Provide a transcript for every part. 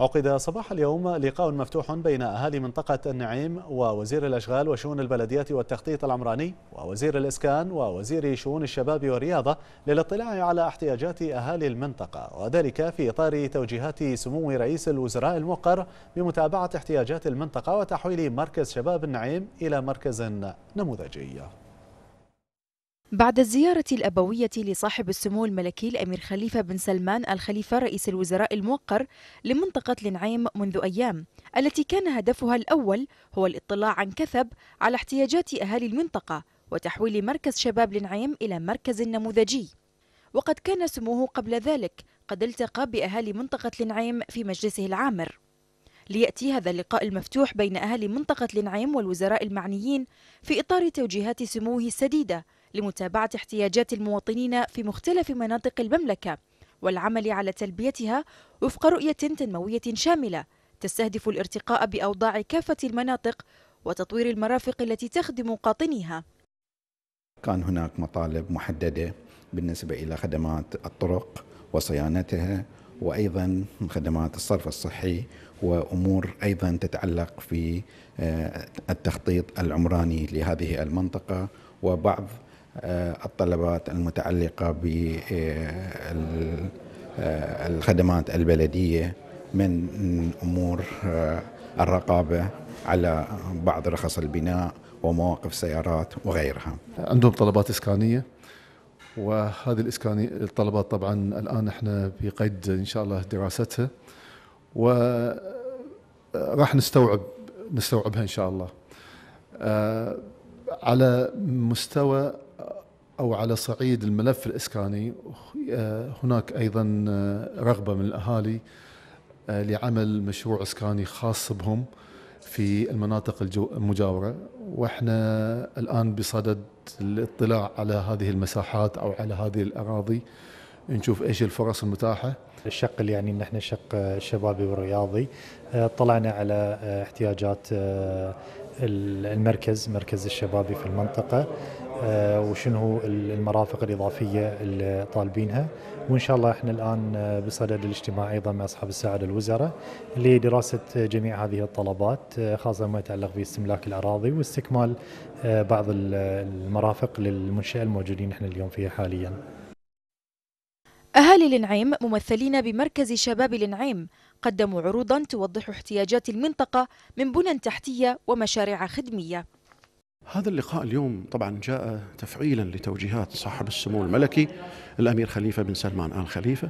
عقد صباح اليوم لقاء مفتوح بين أهالي منطقة النعيم ووزير الأشغال وشؤون البلديات والتخطيط العمراني ووزير الإسكان ووزير شؤون الشباب والرياضة للاطلاع على احتياجات أهالي المنطقة وذلك في إطار توجيهات سمو رئيس الوزراء الموقر بمتابعة احتياجات المنطقة وتحويل مركز شباب النعيم إلى مركز نموذجي بعد الزيارة الأبوية لصاحب السمو الملكي الأمير خليفة بن سلمان الخليفة رئيس الوزراء الموقر لمنطقة النعيم منذ أيام التي كان هدفها الأول هو الاطلاع عن كثب على احتياجات أهالي المنطقة وتحويل مركز شباب النعيم إلى مركز نموذجي وقد كان سموه قبل ذلك قد التقى بأهالي منطقة النعيم في مجلسه العامر ليأتي هذا اللقاء المفتوح بين أهالي منطقة النعيم والوزراء المعنيين في إطار توجيهات سموه السديدة لمتابعة احتياجات المواطنين في مختلف مناطق المملكة والعمل على تلبيتها وفق رؤية تنموية شاملة تستهدف الارتقاء بأوضاع كافة المناطق وتطوير المرافق التي تخدم قاطنيها كان هناك مطالب محددة بالنسبة إلى خدمات الطرق وصيانتها وأيضا خدمات الصرف الصحي وأمور أيضا تتعلق في آه، التخطيط العمراني لهذه المنطقة وبعض آه، الطلبات المتعلقة بالخدمات آه، آه، البلدية من أمور الرقابة على بعض رخص البناء ومواقف سيارات وغيرها عندهم طلبات إسكانية وهذه الإسكاني الطلبات طبعا الآن احنا في قيد إن شاء الله دراستها وراح نستوعب نستوعبها إن شاء الله على مستوى او على صعيد الملف الاسكاني آه، هناك ايضا آه، رغبه من الاهالي آه، لعمل مشروع اسكاني خاص بهم في المناطق المجاوره واحنا الان بصدد الاطلاع على هذه المساحات او على هذه الاراضي نشوف ايش الفرص المتاحه الشق اللي يعني ان احنا شق شبابي ورياضي طلعنا على احتياجات المركز مركز الشبابي في المنطقه آه، وشنو المرافق الاضافيه اللي طالبينها وان شاء الله احنا الان آه، بصدد الاجتماع ايضا مع اصحاب السعاده الوزراء لدراسه آه، جميع هذه الطلبات خاصه ما يتعلق باستملاك الاراضي واستكمال بعض المرافق للمنشاه الموجودين احنا اليوم فيها حاليا. أهالي النعيم ممثلين بمركز شباب النعيم قدموا عروضا توضح احتياجات المنطقة من بنى تحتية ومشاريع خدمية هذا اللقاء اليوم طبعا جاء تفعيلا لتوجيهات صاحب السمو الملكي الامير خليفه بن سلمان ال خليفه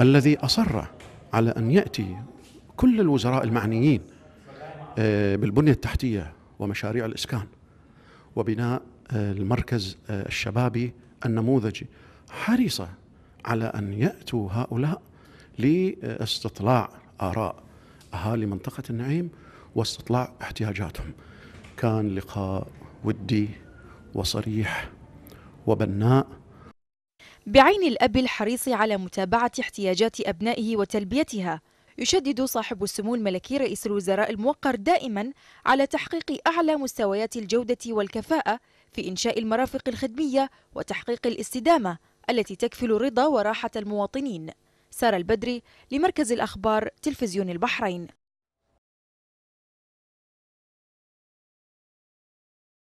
الذي اصر على ان ياتي كل الوزراء المعنيين آه، بالبنيه التحتيه ومشاريع الاسكان وبناء آه، المركز آه، الشبابي النموذجي حريصه على ان ياتوا هؤلاء لاستطلاع اراء اهالي منطقه النعيم واستطلاع احتياجاتهم كان لقاء ودي وصريح وبناء بعين الأب الحريص على متابعة احتياجات أبنائه وتلبيتها يشدد صاحب السمو الملكي رئيس الوزراء الموقر دائما على تحقيق أعلى مستويات الجودة والكفاءة في إنشاء المرافق الخدمية وتحقيق الاستدامة التي تكفل رضا وراحة المواطنين سارة البدري لمركز الأخبار تلفزيون البحرين